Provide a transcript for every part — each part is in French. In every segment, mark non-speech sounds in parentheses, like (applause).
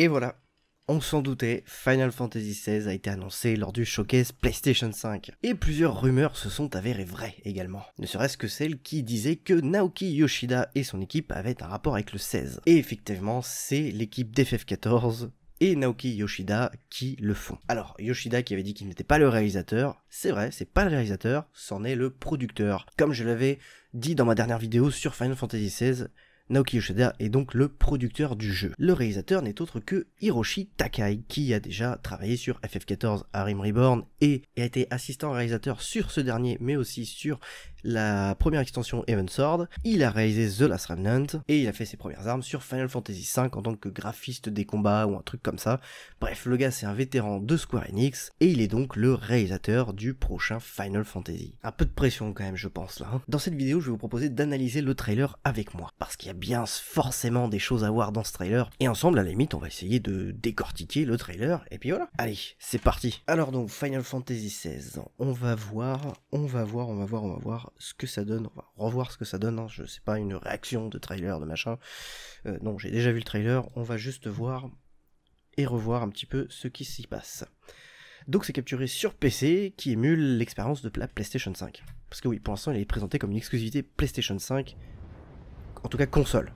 Et voilà, on s'en doutait, Final Fantasy XVI a été annoncé lors du showcase PlayStation 5. Et plusieurs rumeurs se sont avérées vraies également. Ne serait-ce que celle qui disait que Naoki Yoshida et son équipe avaient un rapport avec le 16. Et effectivement, c'est l'équipe d'FF14 et Naoki Yoshida qui le font. Alors, Yoshida qui avait dit qu'il n'était pas le réalisateur, c'est vrai, c'est pas le réalisateur, c'en est le producteur. Comme je l'avais dit dans ma dernière vidéo sur Final Fantasy XVI, Naoki Yoshida est donc le producteur du jeu. Le réalisateur n'est autre que Hiroshi Takai, qui a déjà travaillé sur FF14 Harim Reborn et a été assistant réalisateur sur ce dernier, mais aussi sur la première extension Even Sword. Il a réalisé The Last Remnant et il a fait ses premières armes sur Final Fantasy V en tant que graphiste des combats ou un truc comme ça. Bref, le gars c'est un vétéran de Square Enix et il est donc le réalisateur du prochain Final Fantasy. Un peu de pression quand même, je pense là. Hein. Dans cette vidéo, je vais vous proposer d'analyser le trailer avec moi parce qu'il y a bien forcément des choses à voir dans ce trailer. Et ensemble, à la limite, on va essayer de décortiquer le trailer. Et puis voilà. Allez, c'est parti. Alors donc, Final Fantasy XVI. On va voir, on va voir, on va voir, on va voir ce que ça donne. On va revoir ce que ça donne. Hein. Je sais pas, une réaction de trailer, de machin. Euh, non, j'ai déjà vu le trailer. On va juste voir et revoir un petit peu ce qui s'y passe. Donc c'est capturé sur PC qui émule l'expérience de la PlayStation 5. Parce que oui, pour l'instant, il est présenté comme une exclusivité PlayStation 5 en tout cas console.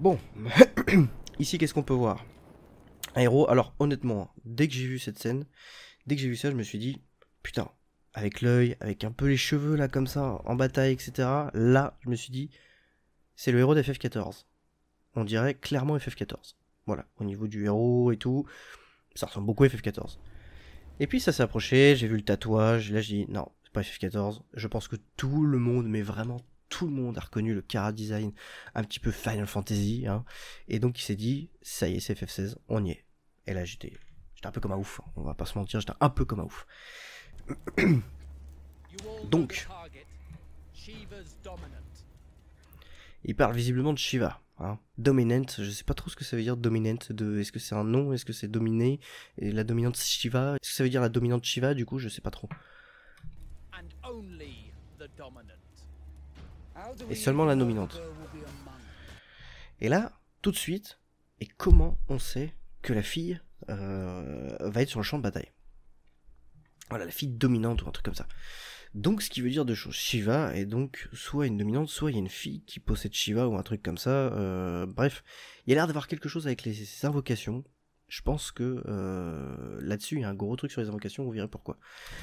Bon, (coughs) ici qu'est-ce qu'on peut voir Un héros, alors honnêtement, dès que j'ai vu cette scène, dès que j'ai vu ça, je me suis dit, putain, avec l'œil, avec un peu les cheveux là comme ça, en bataille, etc. Là, je me suis dit, c'est le héros d'FF14. On dirait clairement FF14. Voilà, au niveau du héros et tout, ça ressemble beaucoup à FF14. Et puis ça s'est approché, j'ai vu le tatouage, là j'ai dit, non, c'est pas FF14. Je pense que tout le monde, mais vraiment tout le monde a reconnu le cara design un petit peu Final Fantasy, hein, et donc il s'est dit, ça y est, c'est FF16, on y est. Et là, j'étais, j'étais un peu comme un ouf, hein. on va pas se mentir, j'étais un peu comme un ouf. donc, il parle visiblement de Shiva. Hein. Dominant, je sais pas trop ce que ça veut dire dominant. De, est-ce que c'est un nom Est-ce que c'est dominé Et la dominante Shiva Est-ce que ça veut dire la dominante Shiva Du coup, je sais pas trop et seulement la dominante. Et là, tout de suite, et comment on sait que la fille euh, va être sur le champ de bataille Voilà, la fille dominante ou un truc comme ça. Donc, ce qui veut dire deux choses. Shiva est donc soit une dominante, soit il y a une fille qui possède Shiva ou un truc comme ça. Euh, bref, il y a l'air d'avoir quelque chose avec les invocations. Je pense que euh, là-dessus, il y a un gros truc sur les invocations, vous verrez pourquoi.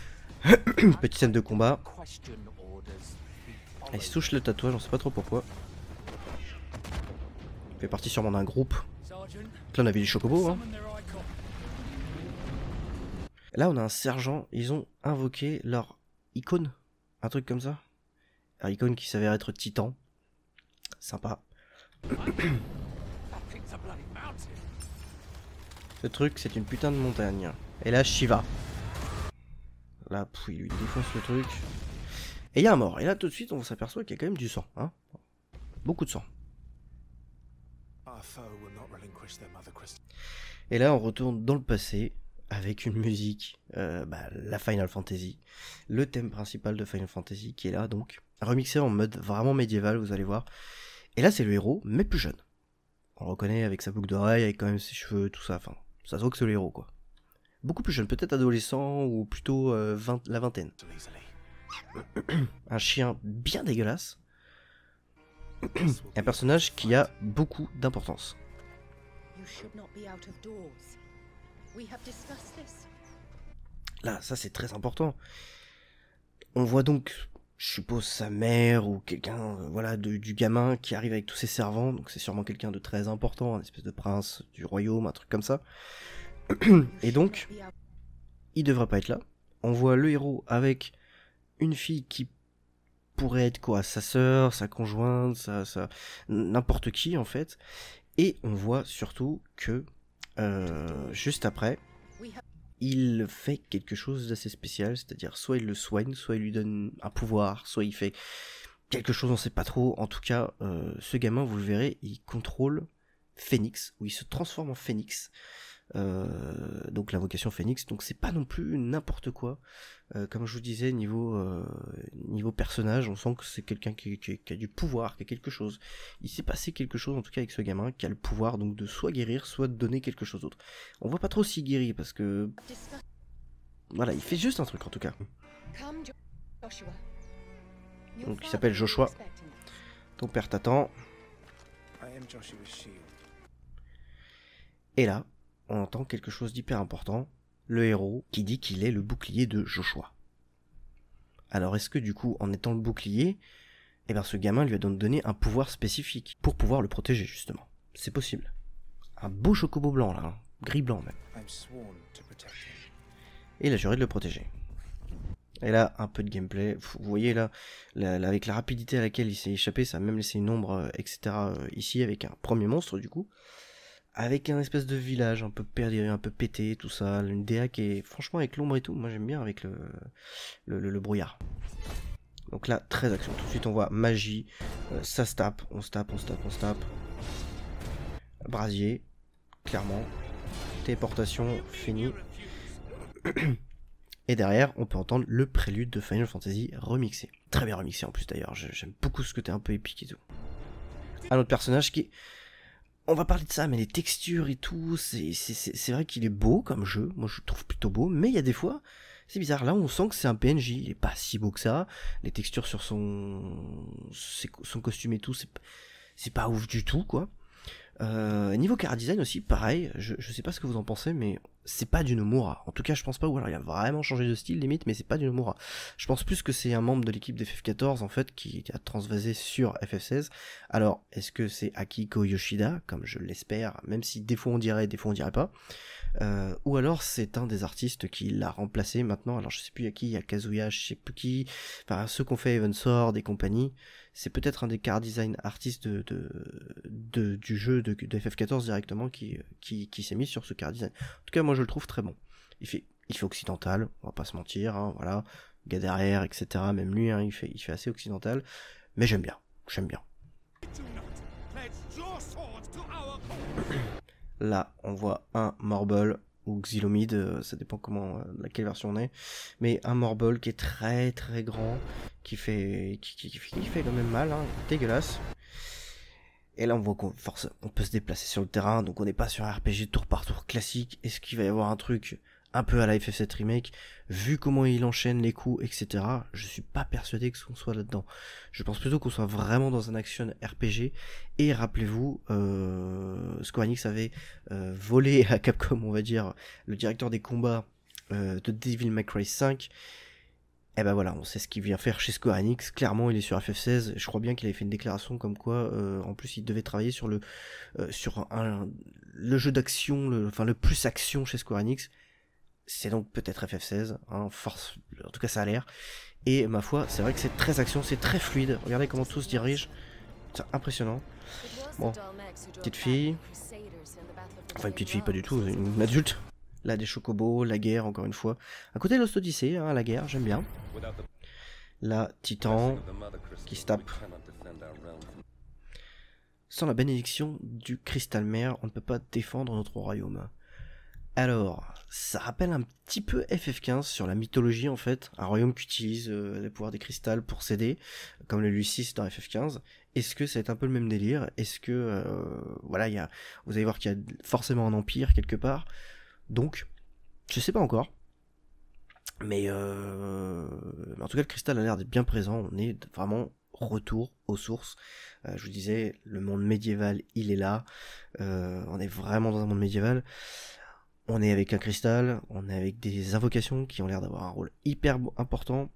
(coughs) Petite scène de combat. Ah, il se touche le tatouage, on sais pas trop pourquoi. Il fait partie sûrement d'un groupe. là on a vu du chocobo. Hein. Là on a un sergent, ils ont invoqué leur icône. Un truc comme ça. Un icône qui s'avère être titan. Sympa. (coughs) Ce truc c'est une putain de montagne. Et là Shiva. Là, puis il lui défonce le truc. Et il y a un mort. Et là, tout de suite, on s'aperçoit qu'il y a quand même du sang. Hein Beaucoup de sang. Et là, on retourne dans le passé avec une musique, euh, bah, la Final Fantasy, le thème principal de Final Fantasy qui est là donc, remixé en mode vraiment médiéval, vous allez voir. Et là, c'est le héros, mais plus jeune. On le reconnaît avec sa boucle d'oreille, avec quand même ses cheveux, tout ça. Enfin, ça se voit que c'est le héros quoi. Beaucoup plus jeune, peut-être adolescent ou plutôt euh, la vingtaine un chien bien dégueulasse, un personnage qui a beaucoup d'importance. Là, ça c'est très important. On voit donc, je suppose, sa mère ou quelqu'un euh, voilà, du gamin qui arrive avec tous ses servants, donc c'est sûrement quelqu'un de très important, un espèce de prince du royaume, un truc comme ça. Et donc, il devrait pas être là. On voit le héros avec une fille qui pourrait être quoi Sa sœur, sa conjointe, sa, n'importe qui en fait. Et on voit surtout que euh, juste après, il fait quelque chose d'assez spécial, c'est-à-dire soit il le soigne, soit il lui donne un pouvoir, soit il fait quelque chose, on sait pas trop. En tout cas, euh, ce gamin, vous le verrez, il contrôle Phénix, ou il se transforme en phénix. Euh, donc l'invocation phénix, donc c'est pas non plus n'importe quoi. Euh, comme je vous disais, niveau, euh, niveau personnage, on sent que c'est quelqu'un qui, a du pouvoir, qui a quelque chose. Il s'est passé quelque chose en tout cas avec ce gamin qui a le pouvoir donc de soit guérir, soit de donner quelque chose d'autre. On voit pas trop s'il guérit parce que. Voilà, il fait juste un truc en tout cas. Donc il s'appelle Joshua. Ton père t'attend. Et là, on entend quelque chose d'hyper important, le héros qui dit qu'il est le bouclier de Joshua. Alors est-ce que du coup, en étant le bouclier, eh ben, ce gamin lui a donc donné un pouvoir spécifique pour pouvoir le protéger justement. C'est possible. Un beau chocobo blanc là, hein. gris blanc même. Et il a juré de le protéger. Et là, un peu de gameplay. Vous voyez là, avec la rapidité à laquelle il s'est échappé, ça a même laissé une ombre, euh, etc. Euh, ici avec un premier monstre du coup avec un espèce de village un peu perdu, un peu pété, tout ça, une DA qui est franchement avec l'ombre et tout, moi j'aime bien avec le, le, brouillard. Donc là, très action, tout de suite on voit magie, euh, ça se tape, on se tape, on se tape, on se tape. Brasier, clairement, téléportation, fini. (clears throat) Et derrière, on peut entendre le prélude de Final Fantasy remixé. Très bien remixé en plus d'ailleurs, j'aime beaucoup ce côté un peu épique et tout. Un autre personnage qui on va parler de ça, mais les textures et tout, c'est vrai qu'il est beau comme jeu, moi je le trouve plutôt beau, mais il y a des fois, c'est bizarre, là on sent que c'est un PNJ, il est pas si beau que ça, les textures sur son, son costume et tout, c'est pas ouf du tout, quoi. Euh, niveau car design aussi, pareil, je, je sais pas ce que vous en pensez, mais c'est pas du Nomura. En tout cas, je pense pas, ou alors il a vraiment changé de style limite, mais c'est pas du Nomura. Je pense plus que c'est un membre de l'équipe d'FF14 en fait qui a transvasé sur FF16. Alors, est-ce que c'est Akiko Yoshida, comme je l'espère, même si des fois on dirait, des fois on dirait pas, euh, ou alors c'est un des artistes qui l'a remplacé maintenant. Alors je sais plus à qui, a Kazuya, je sais plus qui, enfin ceux qu'on fait Even Sword et compagnie c'est peut-être un des car design artistes de, du jeu de, FF14 directement qui, qui, s'est mis sur ce car design. En tout cas, moi je le trouve très bon. Il fait, il occidental, on va pas se mentir, hein, voilà, gars derrière, etc. Même lui, hein, il, fait, il fait assez occidental, mais j'aime bien, j'aime bien. Là, on voit un Marble ou Xylomide, euh, ça dépend comment, euh, laquelle version on est, mais un Morbol qui est très très grand, qui fait, qui, fait, quand même mal, hein, dégueulasse. Et là, on voit qu'on force, on peut se déplacer sur le terrain, donc on n'est pas sur un RPG tour par tour classique. Est-ce qu'il va y avoir un truc un peu à la FF7 Remake, vu comment il enchaîne les coups, etc., je suis pas persuadé que qu'on soit là-dedans. Je pense plutôt qu'on soit vraiment dans un action RPG, et rappelez-vous, euh, Square Enix avait euh, volé (laughs) à Capcom, on va dire, le directeur des combats euh, de Devil May Cry 5, et eh ben voilà, on sait ce qu'il vient faire chez Square Enix. Clairement, il est sur FF16. Je crois bien qu'il avait fait une déclaration comme quoi, euh, en plus, il devait travailler sur le sur le jeu d'action, le, enfin le plus action chez Square Enix. C'est donc peut-être FF16, hein, force, en tout cas ça a l'air. Et ma foi, c'est vrai que c'est très action, c'est très fluide. Regardez comment tout se dirige. C'est impressionnant. Bon, petite fille. Enfin, une petite fille, pas du tout, une adulte. Là, des chocobos, la guerre, encore une fois. À côté, de hein, la guerre, j'aime bien. Là, Titan, qui se tape. Sans la bénédiction du cristal mer, on ne peut pas défendre notre royaume. Alors, ça rappelle un petit peu FF15 sur la mythologie en fait, un royaume qui utilise euh, les pouvoirs des cristals pour s'aider, comme le Lucis dans FF15. Est-ce que c'est un peu le même délire Est-ce que euh, voilà, il vous allez voir qu'il y a forcément un empire quelque part. Donc, je sais pas encore. Mais, euh, en tout cas, le cristal a l'air d'être bien présent. On est vraiment retour aux sources. Euh, je vous disais, le monde médiéval, il est là. on est vraiment dans un monde médiéval on est avec un cristal, on est avec des invocations qui ont l'air d'avoir un rôle hyper important.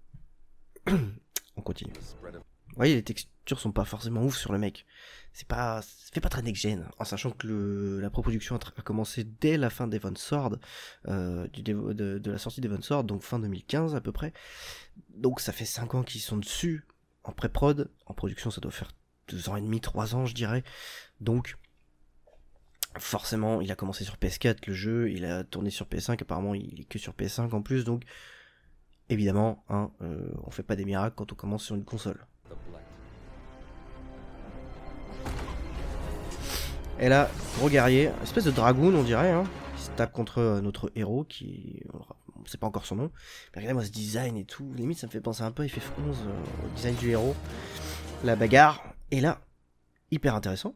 (clears throat) on continue. Vous voyez, les textures sont pas forcément ouf sur le mec. C'est pas, ça fait pas très next-gen. Hein. En sachant que le, la production a, commencé dès la fin d'Evon Sword, euh, de, la sortie d'Evon Sword, donc fin 2015 à peu près. Donc ça fait 5 ans qu'ils sont dessus, en pré-prod. En production, ça doit faire 2 ans et demi, 3 ans, je dirais. Donc, forcément, il a commencé sur PS4 le jeu, il a tourné sur PS5, apparemment il est que sur PS5 en plus, donc évidemment, hein, euh, on fait pas des miracles quand on commence sur une console. Et là, gros guerrier, espèce de dragoon on dirait, hein, qui se tape contre euh, notre héros, qui, on sait pas encore son nom, mais regardez-moi ce design et tout, limite ça me fait penser un peu Il fait 11 euh, au design du héros, la bagarre, et là, hyper intéressant,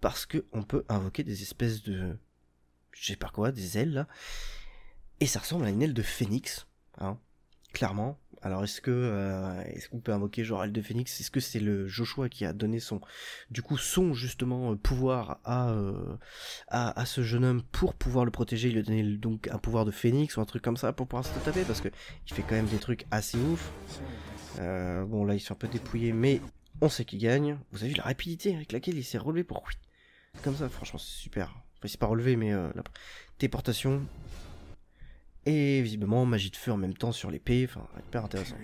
parce qu'on peut invoquer des espèces de, je sais pas quoi, des ailes là, et ça ressemble à une aile de phénix, hein, clairement. Alors est-ce que euh, est-ce qu'on peut invoquer genre aile de phénix Est-ce que c'est le Joshua qui a donné son, du coup son justement euh, pouvoir euh, à, à, ce jeune homme pour pouvoir le protéger Il lui a donné donc un pouvoir de phénix ou un truc comme ça pour pouvoir se taper parce que il fait quand même des trucs assez ouf. bon là il s'est un peu dépouillé, mais on sait qu'il gagne. Vous avez vu la rapidité avec laquelle il s'est relevé pour comme ça, franchement, c'est super. Enfin, c'est pas relevé, mais euh, la... déportation. Et visiblement, magie de feu en même temps sur l'épée, enfin, hyper intéressant.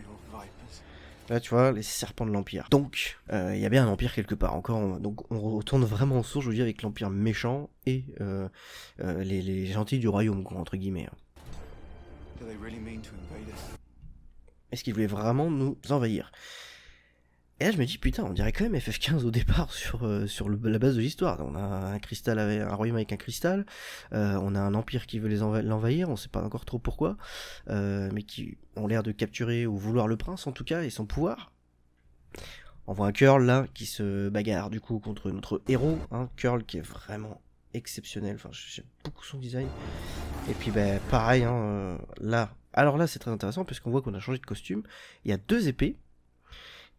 Là, tu vois, les serpents de l'Empire. Donc, euh, il y a bien un Empire quelque part. Encore, on, donc on retourne vraiment en source, je veux dire, avec l'Empire méchant et euh, les, gentils du royaume, entre guillemets. Hein. Est-ce qu'ils voulaient vraiment nous envahir et là, je me dis, putain, on dirait quand même FF15 au départ (laughs) sur, euh, sur la base de l'histoire. On a un cristal avec, un royaume avec un cristal, euh, on a un empire qui veut l'envahir, on sait pas encore trop pourquoi, euh, mais qui ont l'air de capturer ou vouloir le prince en tout cas et son pouvoir. On voit un Curl là qui se bagarre du coup contre notre héros, Un hein. Curl qui est vraiment exceptionnel, enfin j'aime beaucoup son design. Et puis ben pareil, hein, là, alors là c'est très intéressant parce qu'on voit qu'on a changé de costume, il y a deux épées,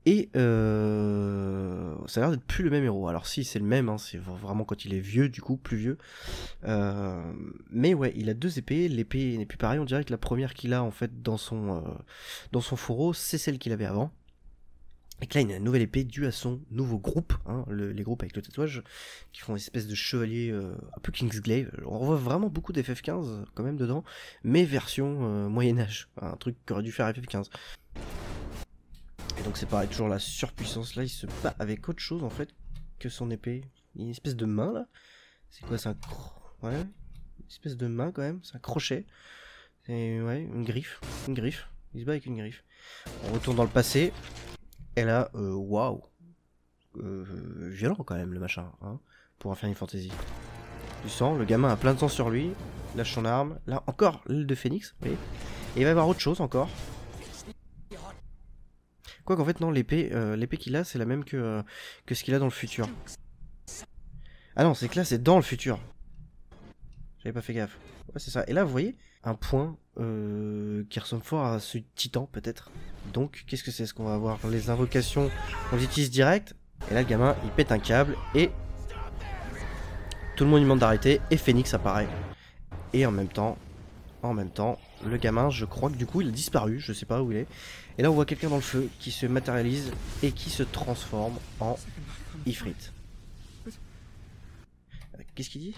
et euh, ça a l'air d'être plus le même héros. Alors si c'est le même, hein, c'est vraiment quand il est vieux, du coup, plus vieux. Euh, mais ouais, il a deux épées. L'épée n'est plus pareille. On dirait que la première qu'il a en fait dans son, euh, dans son fourreau, c'est celle qu'il avait avant. Et que là, il a une nouvelle épée due à son nouveau groupe, hein, les groupes avec le tatouage, qui font une espèce de chevalier un peu Kingsglaive. On voit vraiment beaucoup d'FF15 quand même dedans, mais version Moyen-Âge, un truc qu'aurait dû faire FF15 donc c'est pareil, toujours la surpuissance là, il se bat avec autre chose en fait que son épée. Il a une espèce de main là. C'est quoi, c'est un... Ouais, une espèce de main quand même, c'est un crochet. ouais, une griffe, une griffe. Il se bat avec une griffe. On retourne dans le passé. Et là, euh, waouh. Euh, violent quand même le machin, hein, pour en faire une fantaisie. Du sang, le gamin a plein de sang sur lui, lâche son arme. Là, encore l'île de phénix, Et il va y avoir autre chose encore. Quoi qu'en fait, non, l'épée euh, l'épée qu'il a, c'est la même que, euh, que ce qu'il a dans le futur. Ah non, c'est que là, c'est dans le futur. J'avais pas fait gaffe. Ouais, c'est ça. Et là, vous voyez, un point euh, qui ressemble fort à ce titan, peut-être. Donc, qu'est-ce que c'est ce qu'on va avoir Les invocations, on les utilise direct. Et là, le gamin, il pète un câble et... Tout le monde lui demande d'arrêter et Phoenix apparaît. Et en même temps, en même temps. Le gamin, je crois que du coup, il a disparu, je sais pas où il est. Et là, on voit quelqu'un dans le feu qui se matérialise et qui se transforme en Ifrit. Euh, qu'est-ce qu'il dit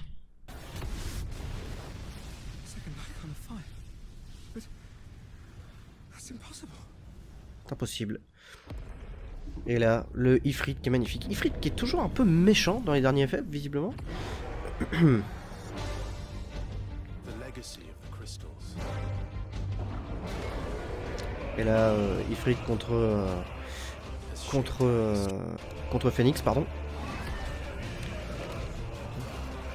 Impossible. Et là, le Ifrit qui est magnifique. Ifrit qui est toujours un peu méchant dans les derniers faits, visiblement. (clears throat) Et là, euh, Ifrit contre euh, contre euh, contre Phoenix pardon.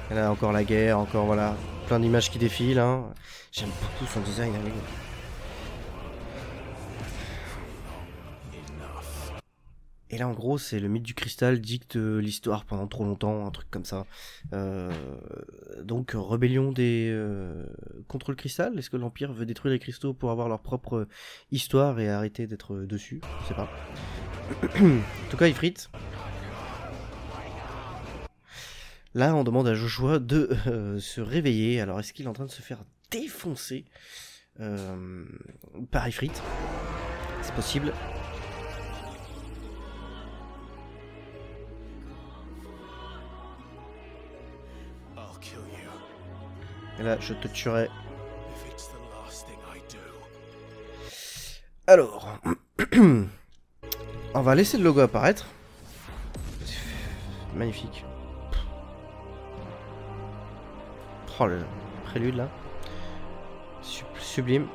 Et là encore la guerre, encore voilà, plein d'images qui défilent. Hein. J'aime beaucoup son design. Hein, Et là, en gros, c'est le mythe du cristal dicte euh, l'histoire pendant trop longtemps, un truc comme ça. Euh, donc, rébellion des euh, contre le cristal. Est-ce que l'Empire veut détruire les cristaux pour avoir leur propre histoire et arrêter d'être dessus Je sais pas. (clears throat) en tout cas, Ifrit. Là, on demande à Joshua de se réveiller. Alors, est-ce qu'il est en train de se faire défoncer par Ifrit C'est possible. Et là, je te tuerai. Alors, (clears throat) on va laisser le logo apparaître. Magnifique. Oh, le prélude là. Sublime.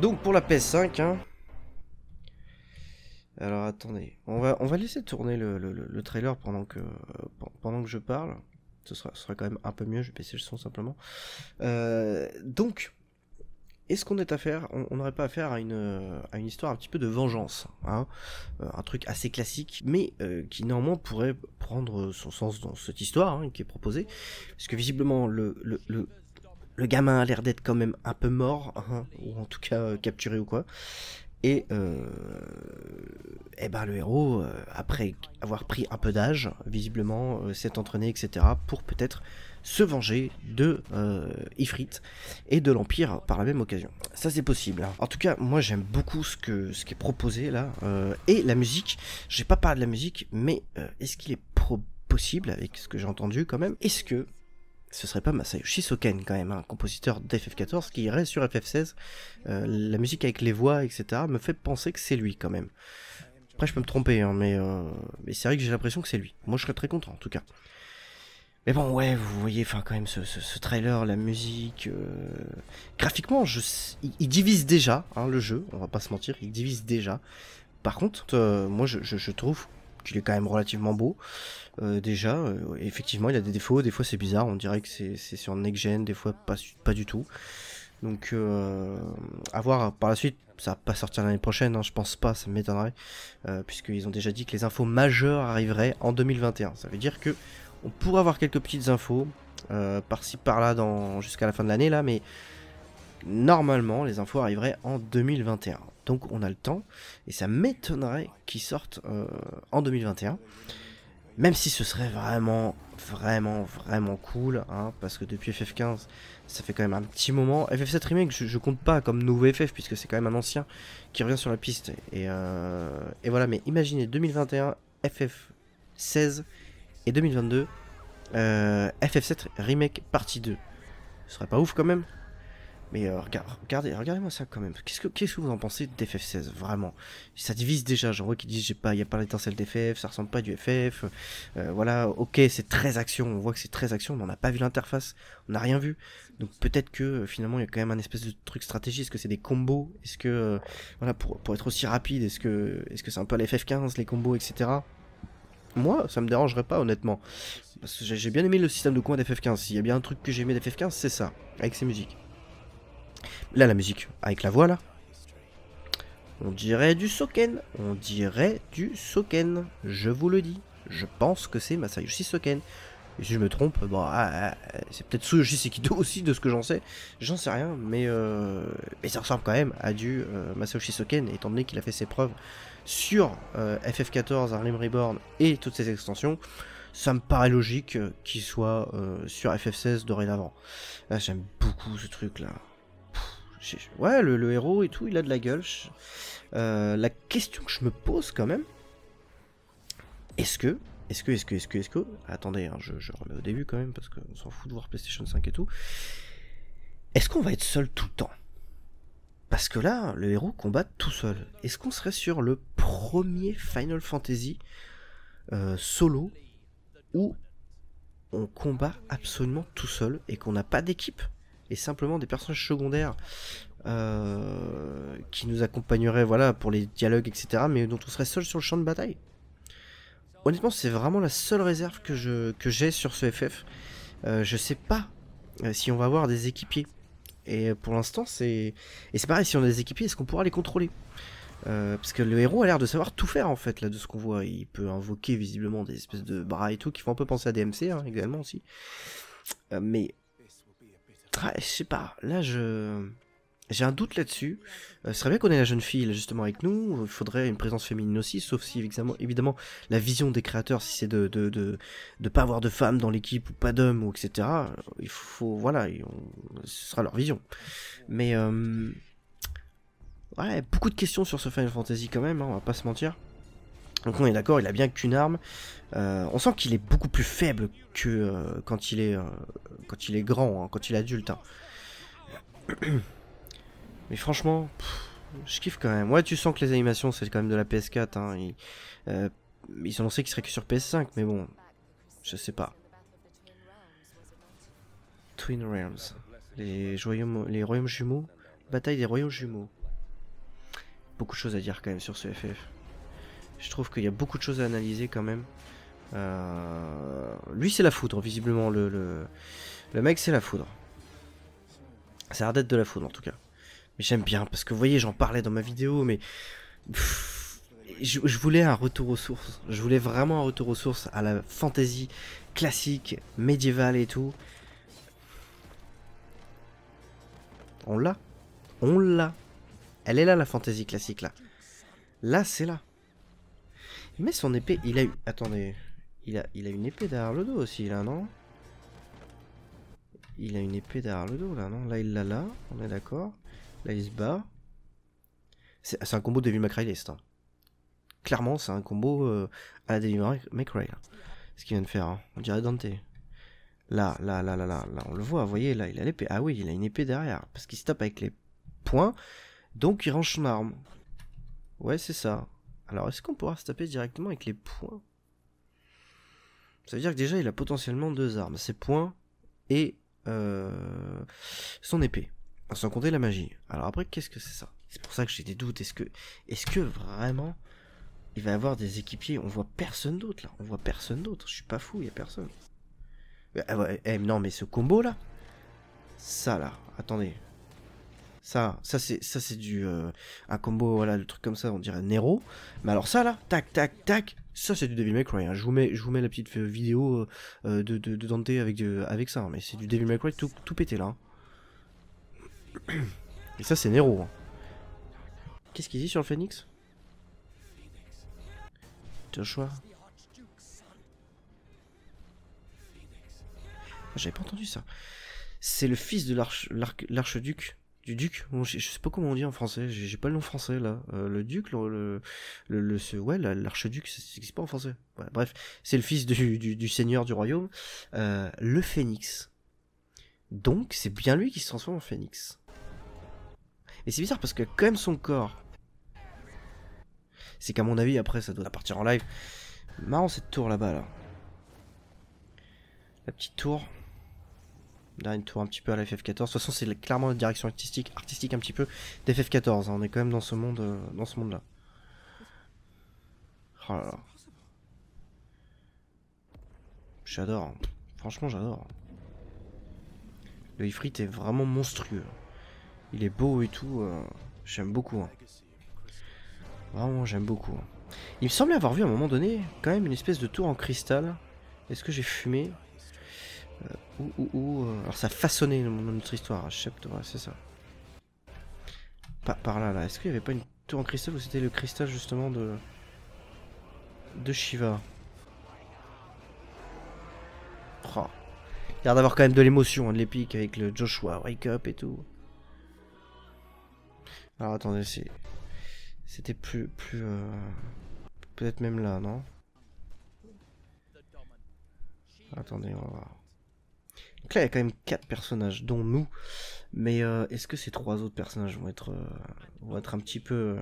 Donc pour la PS5, hein. Alors attendez, on va, on va laisser tourner le, le trailer pendant que, pendant que je parle ce sera, quand même un peu mieux, je vais baisser le son simplement. Euh, donc, est-ce qu'on est à faire on n'aurait pas affaire à une, à une histoire un petit peu de vengeance, hein, euh, un truc assez classique, mais euh, qui néanmoins pourrait prendre son sens dans cette histoire hein, qui est proposée, parce que visiblement le, le, gamin a l'air d'être quand même un peu mort, hein, ou en tout cas capturé ou quoi, et, euh, eh ben le héros, euh, après avoir pris un peu d'âge, visiblement euh, s'est entraîné, etc., pour peut-être se venger de euh, Ifrit et de l'Empire par la même occasion. Ça c'est possible. Hein. En tout cas, moi j'aime beaucoup ce, que, ce qui est proposé là. et la musique, j'ai pas parlé de la musique, mais est-ce qu'il est possible avec ce que j'ai entendu quand même Est-ce que ce serait pas Masayoshi Soken quand même, un compositeur d'FF14 qui irait sur FF16. Euh, la musique avec les voix, etc., me fait penser que c'est lui quand même. Après, je peux me tromper, hein, mais, euh, mais c'est vrai que j'ai l'impression que c'est lui. Moi, je serais très content en tout cas. Mais bon, ouais, vous voyez, enfin, quand même, ce, trailer, la musique, euh, graphiquement, je... il, divise déjà hein, le jeu. On va pas se mentir, il divise déjà. Par contre, moi, je trouve qu'il est quand même relativement beau. Euh, déjà, euh, effectivement, il a des défauts. Des fois, c'est bizarre. On dirait que c'est sur next-gen. Des fois, pas, pas du tout. Donc, euh, à voir par la suite. Ça va pas sortir l'année prochaine, hein. je pense pas, ça m'étonnerait. Puisqu'ils ont déjà dit que les infos majeures arriveraient en 2021. Ça veut dire que on pourrait avoir quelques petites infos par-ci par-là jusqu'à la fin de l'année, là, mais Normalement, les infos arriveraient en 2021. Donc on a le temps, et ça m'étonnerait qu'ils sortent euh, en 2021. Même si ce serait vraiment, vraiment, vraiment cool, hein, parce que depuis FF15, ça fait quand même un petit moment. FF7 Remake, je, compte pas comme nouveau FF, puisque c'est quand même un ancien qui revient sur la piste. Et, euh, et voilà, mais imaginez 2021, FF16 et 2022, FF7 euh, Remake partie 2. Ce serait pas ouf quand même mais euh, regardez, regardez-moi ça quand même. Qu'est-ce que, qu'est-ce que vous en pensez dff FF16 Vraiment, ça divise déjà. J'en vois qui disent, j'ai pas, y a pas l'étincelle d'FF, ça ressemble pas à du FF. Euh, voilà, ok, c'est très action. On voit que c'est très action, mais on n'a pas vu l'interface, on n'a rien vu. Donc peut-être que euh, finalement il y a quand même un espèce de truc stratégique, Est-ce que c'est des combos Est-ce que voilà pour, pour être aussi rapide Est-ce que est-ce que c'est un peu à l'FF15 les combos etc. Moi, ça me dérangerait pas honnêtement. Parce que j'ai bien aimé le système de combat d'FF15. S'il y a bien un truc que j'ai aimé d'FF15, c'est ça, avec ses musiques. Là, la musique, avec la voix, là. On dirait du Soken. On dirait du Soken. Je vous le dis. Je pense que c'est Masayoshi Soken. Et si je me trompe, bon, bah, ah, ah, c'est peut-être Tsuyoshi Sekido aussi, de ce que j'en sais. J'en sais rien, mais, euh, ça ressemble quand même à du euh, Masayoshi Soken, étant donné qu'il a fait ses preuves sur euh, FF14, Harlem Reborn et toutes ses extensions. Ça me paraît logique qu'il soit sur FF16 dorénavant. Ah, j'aime beaucoup ce truc-là ouais, le, héros et tout, il a de la gueule. Euh, la question que je me pose quand même, est-ce que, est-ce que, est-ce que, est-ce que, est-ce que, attendez, hein, je, remets au début quand même parce qu'on s'en fout de voir PlayStation 5 et tout. Est-ce qu'on va être seul tout le temps Parce que là, le héros combat tout seul. Est-ce qu'on serait sur le premier Final Fantasy euh, solo où on combat absolument tout seul et qu'on n'a pas d'équipe et simplement des personnages secondaires euh, qui nous accompagneraient voilà, pour les dialogues, etc., mais dont on serait seul sur le champ de bataille. Honnêtement, c'est vraiment la seule réserve que j'ai que sur ce FF. Euh, je sais pas euh, si on va avoir des équipiers. Et pour l'instant, c'est. Et c'est pareil, si on a des équipiers, est-ce qu'on pourra les contrôler parce que le héros a l'air de savoir tout faire en fait là de ce qu'on voit. Il peut invoquer visiblement des espèces de bras et tout qui font un peu penser à DMC hein, également aussi. mais je sais pas, là je... J'ai un doute là-dessus. Euh, ce serait bien qu'on ait la jeune fille justement avec nous. Il faudrait une présence féminine aussi, sauf si évidemment, la vision des créateurs, si c'est de de, pas avoir de femmes dans l'équipe ou pas d'hommes ou etc. Euh, il faut voilà, ce sera leur vision. Mais euh, ouais, beaucoup de questions sur ce Final Fantasy quand même. Hein, on va pas se mentir. Donc on est d'accord, il a bien qu'une arme. Euh, on sent qu'il est beaucoup plus faible que euh, quand il est euh, quand il est grand, hein, quand il est adulte. Hein. (clears throat) Mais franchement, je kiffe quand même. Ouais, tu sens que les animations, c'est quand même de la PS4. Hein. ils, ils ont annoncé qu'il serait que sur PS5, mais bon, je sais pas. Twin Realms, les, royaumes, les royaumes jumeaux, bataille des royaumes jumeaux. Beaucoup de choses à dire quand même sur ce FF. Je trouve qu'il y a beaucoup de choses à analyser quand même. Euh, lui, c'est la foudre, visiblement. Le, le... mec, c'est la foudre. Ça a l'air d'être de la foudre, en tout cas. Mais j'aime bien, parce que vous voyez, j'en parlais dans ma vidéo, mais... je, je, voulais un retour aux sources. Je voulais vraiment un retour aux sources à la fantasy classique, médiévale et tout. On l'a. On l'a. Elle est là, la fantasy classique, là. Là, c'est là met son épée, il a eu... Attendez. Il a, il a une épée derrière le dos aussi, là, non Il a une épée derrière le dos, là, non Là, il l'a là, on est d'accord. Là, il se bat. C'est un combo de May Cry c'est ça. Hein. Clairement, c'est un combo euh, à la Devil May hein. Ce qu'il vient de faire, hein. on dirait Dante. Là, là, là, là, là, on le voit, vous voyez, là, il a l'épée. Ah oui, il a une épée derrière, parce qu'il se tape avec les points, donc il range son arme. Ouais, c'est ça. Alors, est-ce qu'on pourra se taper directement avec les points Ça veut dire que déjà, il a potentiellement deux armes. Ses points et euh, son épée. Sans compter la magie. Alors après, qu'est-ce que c'est ça C'est pour ça que j'ai des doutes. Est-ce que, est que vraiment il va avoir des équipiers On voit personne d'autre là. On voit personne d'autre. Je suis pas fou, il n'y a personne. Euh, eh, non, mais ce combo là, ça là. Attendez, ça, ça c'est ça c'est du euh, un combo voilà le truc comme ça on dirait Nero. Mais alors ça là, tac tac tac, ça c'est du Devil May Cry. Hein. Je vous mets je vous mets la petite euh, vidéo euh, de, de, Dante avec avec ça, hein. mais c'est du Devil May Cry tout, tout pété là. Hein. Et ça c'est Nero. Qu'est-ce qu'il dit sur le Phoenix choix. Ah, j'avais pas entendu ça. C'est le fils de l'archeduc du duc je, sais pas comment on dit en français j'ai pas le nom français là euh, le duc le le, ça pas en français bref c'est le fils du, seigneur du royaume euh, le phénix donc c'est bien lui qui se transforme en phénix et c'est bizarre parce que quand même son corps c'est qu'à mon avis après ça doit partir en live marrant cette tour là bas là la petite tour Là, une tour un petit peu à la FF14. De toute façon, c'est clairement la direction artistique, artistique un petit peu d'FF14. Hein. On est quand même dans ce monde, euh, dans ce monde-là. Oh là là. J'adore. Hein. Franchement, j'adore. Le Ifrit est vraiment monstrueux. Hein. Il est beau et tout. Euh, j'aime beaucoup. Vraiment, j'aime beaucoup. Il me semblait avoir vu à un moment donné quand même une espèce de tour en cristal. Est-ce que j'ai fumé euh, ou, ou, ou, euh, alors ça façonné notre histoire, sais ouais, c'est ça. par là, là. Est-ce qu'il n'y avait pas une tour en cristal ou c'était le cristal justement de de Shiva oh. Il a l'air d'avoir quand même de l'émotion, hein, de l'épique avec le Joshua Wake Up et tout. Alors attendez, c'est c'était plus plus euh, peut-être même là, non Attendez, on va voir. Donc là, il y a quand même quatre personnages, dont nous. Mais euh, est-ce que ces trois autres personnages vont être, euh, vont être un petit peu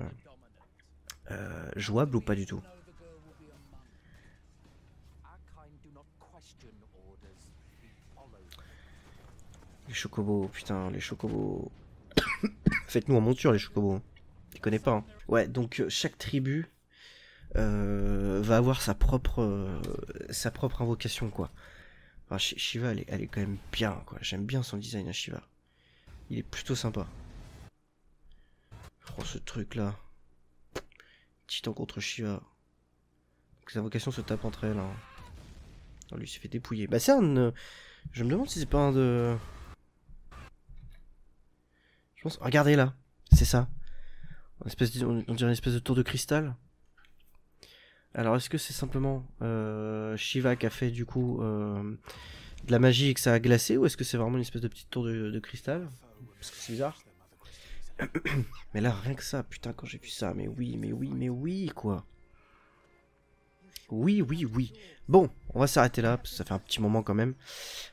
euh, jouables ou pas du tout Les chocobos, putain, les chocobos. (coughs) Faites-nous en monture, les chocobos. tu connais pas. Hein. Ouais, donc chaque tribu va avoir sa propre, sa propre invocation, quoi. Enfin, Shiva, elle est, quand même bien, quoi. J'aime bien son design à Shiva. Il est plutôt sympa. Oh, ce truc-là. Titan contre Shiva. Donc, sa vocation se tape entre elles. Hein. lui, s'est fait dépouiller. Bah, c'est un... Euh, je me demande si c'est pas un de... Je pense... Regardez, là. C'est ça. espèce On dirait une espèce de tour de cristal. Alors est-ce que c'est simplement euh, Shiva qui a fait du coup euh, de la magie et que ça a glacé ou est-ce que c'est vraiment une espèce de petite tour de, de cristal Parce que c'est bizarre. (clears throat) mais là rien que ça, putain quand j'ai vu ça, mais oui, mais oui, mais oui quoi. Oui, oui, oui. Bon, on va s'arrêter là, parce que ça fait un petit moment quand même.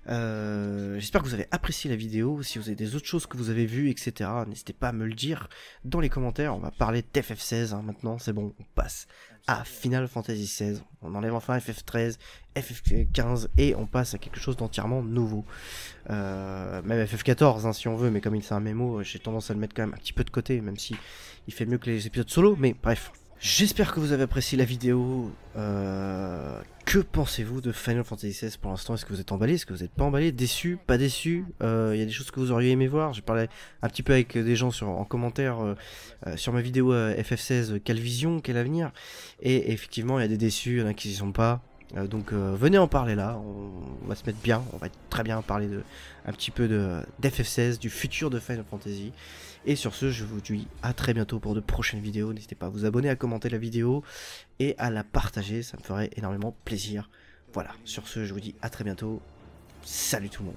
Euh, j'espère que vous avez apprécié la vidéo. Si vous avez des autres choses que vous avez vues, etc., n'hésitez pas à me le dire dans les commentaires. On va parler de FF16 hein, maintenant, c'est bon, on passe à Final Fantasy XVI. On enlève enfin FF13, FF15, et on passe à quelque chose d'entièrement nouveau. Euh, même FF14, hein, si on veut, mais comme il c'est un mémo, j'ai tendance à le mettre quand même un petit peu de côté, même si il fait mieux que les épisodes solo, mais bref. J'espère que vous avez apprécié la vidéo. Euh, que pensez-vous de Final Fantasy XVI pour l'instant Est-ce que vous êtes emballé Est-ce que vous n'êtes pas emballé Déçu Pas déçu Il euh, y a des choses que vous auriez aimé voir. J'ai parlé un petit peu avec des gens en commentaire euh, sur ma vidéo FF16. quelle vision Quel avenir Et effectivement, il y a des déçus, il y en a qui ne sont pas. donc venez en parler là, on, va se mettre bien, on va être très bien parler de, un petit peu de d'FF16, du futur de Final Fantasy. Et sur ce, je vous dis à très bientôt pour de prochaines vidéos. N'hésitez pas à vous abonner, à commenter la vidéo et à la partager. Ça me ferait énormément plaisir. Voilà, sur ce, je vous dis à très bientôt. Salut tout le monde.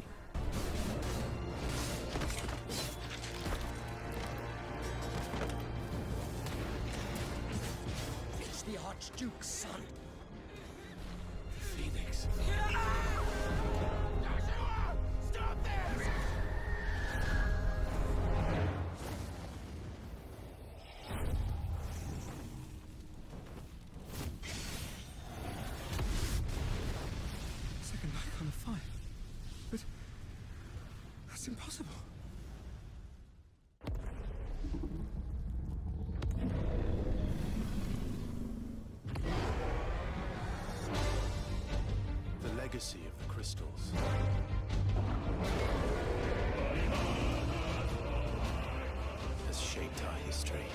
legacy of the crystals. Has shaped our history.